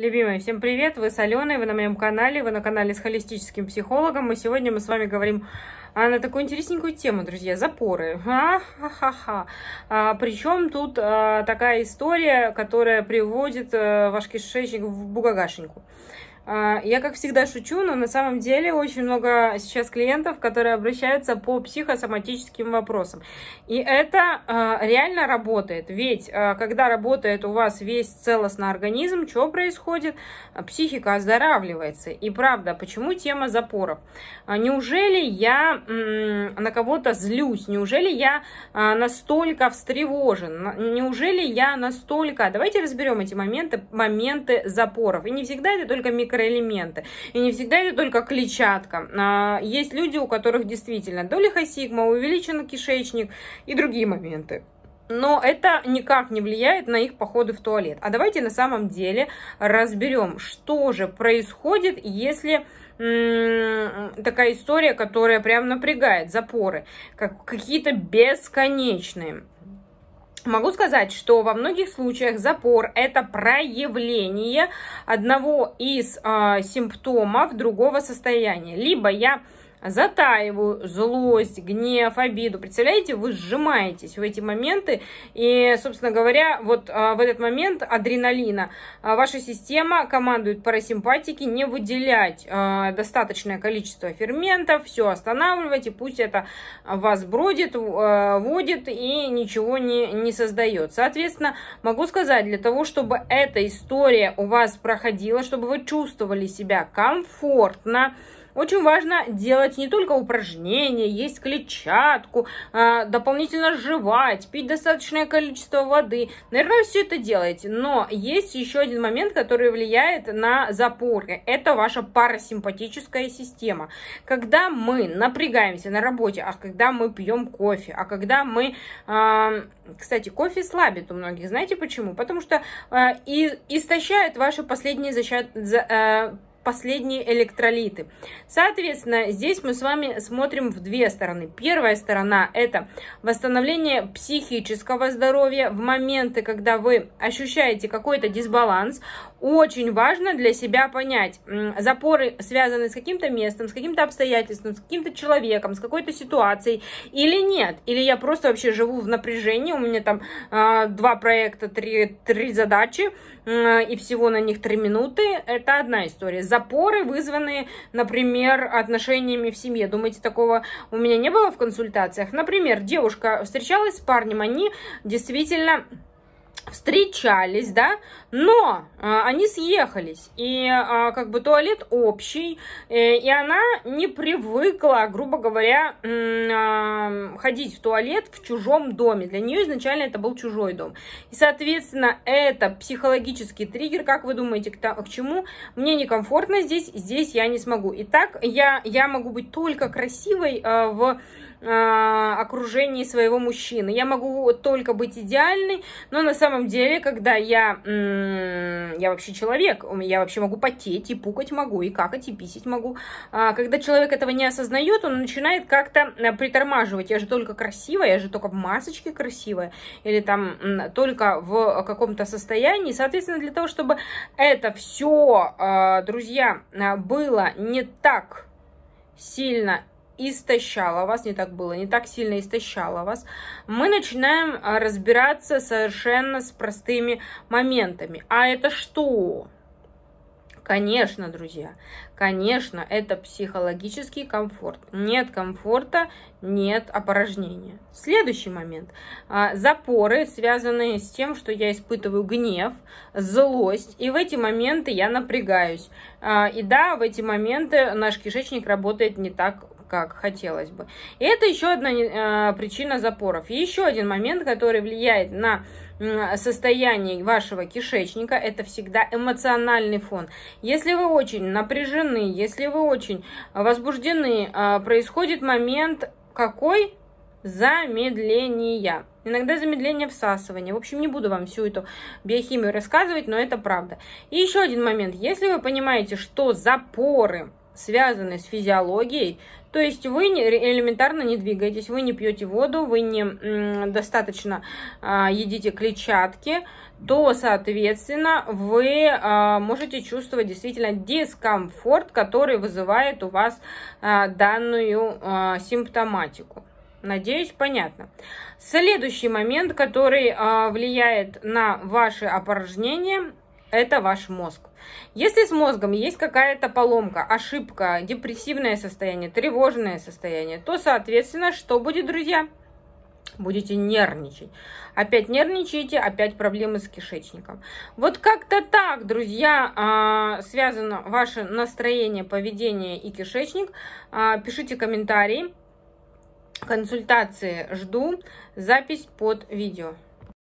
Любимые, всем привет! Вы с Аленой, вы на моем канале, вы на канале с холистическим психологом. И сегодня мы с вами говорим а, на такую интересненькую тему, друзья, запоры. А, ха -ха. а, причем тут а, такая история, которая приводит а, ваш кишечник в бугагашеньку. А, я, как всегда, шучу, но на самом деле очень много сейчас клиентов, которые обращаются по психосоматическим вопросам. И это а, реально работает. Ведь а, когда работает у вас весь целостный организм, что происходит? Психика оздоравливается. И правда, почему тема запоров? Неужели я на кого-то злюсь? Неужели я настолько встревожен? Неужели я настолько... Давайте разберем эти моменты, моменты запоров. И не всегда это только микро микроэлементы. И не всегда это только клетчатка. А, есть люди, у которых действительно доля сигма увеличен кишечник и другие моменты но это никак не влияет на их походы в туалет. А давайте на самом деле разберем, что же происходит, если такая история, которая прям напрягает, запоры, как какие-то бесконечные. Могу сказать, что во многих случаях запор – это проявление одного из э, симптомов другого состояния. Либо я затаиваю злость, гнев, обиду. Представляете, вы сжимаетесь в эти моменты. И, собственно говоря, вот а, в этот момент адреналина а, ваша система командует парасимпатики не выделять а, достаточное количество ферментов, все останавливать, и пусть это вас бродит, а, водит и ничего не, не создает. Соответственно, могу сказать, для того, чтобы эта история у вас проходила, чтобы вы чувствовали себя комфортно, очень важно делать не только упражнения, есть клетчатку, а, дополнительно жевать, пить достаточное количество воды. Наверное, все это делаете, но есть еще один момент, который влияет на запоры. Это ваша парасимпатическая система. Когда мы напрягаемся на работе, а когда мы пьем кофе, а когда мы... А, кстати, кофе слабит у многих. Знаете почему? Потому что а, и истощает ваши последние защиты э, последние электролиты. Соответственно, здесь мы с вами смотрим в две стороны. Первая сторона – это восстановление психического здоровья в моменты, когда вы ощущаете какой-то дисбаланс. Очень важно для себя понять, запоры связаны с каким-то местом, с каким-то обстоятельством, с каким-то человеком, с какой-то ситуацией или нет. Или я просто вообще живу в напряжении, у меня там э, два проекта, три, три задачи, э, и всего на них три минуты. Это одна история. За запоры вызванные, например, отношениями в семье. Думаете, такого у меня не было в консультациях? Например, девушка встречалась с парнем, они действительно встречались, да, но э, они съехались, и э, как бы туалет общий, э, и она не привыкла, грубо говоря, э, ходить в туалет в чужом доме. Для нее изначально это был чужой дом. И, соответственно, это психологический триггер, как вы думаете, к, к чему? Мне некомфортно здесь, здесь я не смогу. Итак, я, я могу быть только красивой э, в а, окружении своего мужчины. Я могу только быть идеальной, но на самом деле, когда я, я вообще человек, я вообще могу потеть и пукать могу, и какать, и писить могу. А, когда человек этого не осознает, он начинает как-то э, притормаживать. Я же только красивая, я же только в масочке красивая, или там только в каком-то состоянии. Соответственно, для того, чтобы это все, а, друзья, было не так сильно истощало вас, не так было, не так сильно истощало вас, мы начинаем а, разбираться совершенно с простыми моментами. А это что? Конечно, друзья, конечно, это психологический комфорт. Нет комфорта, нет опорожнения. Следующий момент. А, запоры, связанные с тем, что я испытываю гнев, злость, и в эти моменты я напрягаюсь. А, и да, в эти моменты наш кишечник работает не так как хотелось бы. И это еще одна э, причина запоров. И еще один момент, который влияет на состояние вашего кишечника, это всегда эмоциональный фон. Если вы очень напряжены, если вы очень возбуждены, э, происходит момент какой? Замедления. Иногда замедление всасывания. В общем, не буду вам всю эту биохимию рассказывать, но это правда. И еще один момент. Если вы понимаете, что запоры связаны с физиологией, то есть вы элементарно не двигаетесь, вы не пьете воду, вы не достаточно а, едите клетчатки, то, соответственно, вы а, можете чувствовать действительно дискомфорт, который вызывает у вас а, данную симптоматику. Надеюсь, понятно. Следующий момент, который влияет на ваши опорожнения, это ваш мозг. Если с мозгом есть какая-то поломка, ошибка, депрессивное состояние, тревожное состояние, то, соответственно, что будет, друзья? Будете нервничать. Опять нервничаете, опять проблемы с кишечником. Вот как-то так, друзья, а, связано ваше настроение, поведение и кишечник. А, пишите комментарии. Консультации жду. Запись под видео.